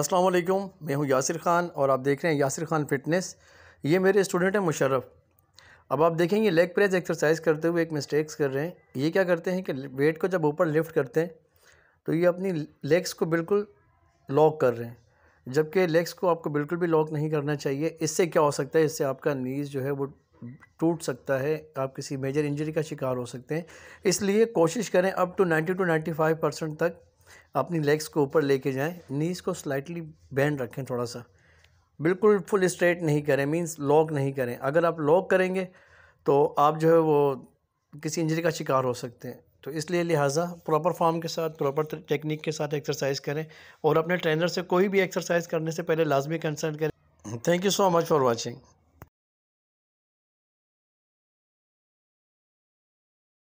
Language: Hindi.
अस्सलाम वालेकुम मैं हूं यासिर खान और आप देख रहे हैं यासिर खान फ़िटनेस ये मेरे स्टूडेंट हैं मुशर्रफ अब आप देखेंगे लेग प्रेस एक्सरसाइज करते हुए एक मिस्टेक्स कर रहे हैं ये क्या करते हैं कि वेट को जब ऊपर लिफ्ट करते हैं तो ये अपनी लेग्स को बिल्कुल लॉक कर रहे हैं जबकि लेग्स को आपको बिल्कुल भी लॉक नहीं करना चाहिए इससे क्या हो सकता है इससे आपका नीज़ जो है वो टूट सकता है आप किसी मेजर इंजरी का शिकार हो सकते हैं इसलिए कोशिश करें अप टू 90 टू 95 परसेंट तक अपनी लेग्स को ऊपर लेके जाएं नीज को स्लाइटली बैंड रखें थोड़ा सा बिल्कुल फुल स्ट्रेट नहीं करें मींस लॉक नहीं करें अगर आप लॉक करेंगे तो आप जो है वो किसी इंजरी का शिकार हो सकते हैं तो इसलिए लिहाजा प्रॉपर फॉर्म के साथ प्रॉपर टेक्निक के साथ एक्सरसाइज करें और अपने ट्रेनर से कोई भी एक्सरसाइज करने से पहले लाजमी कंसल्ट करें thank you so much for watching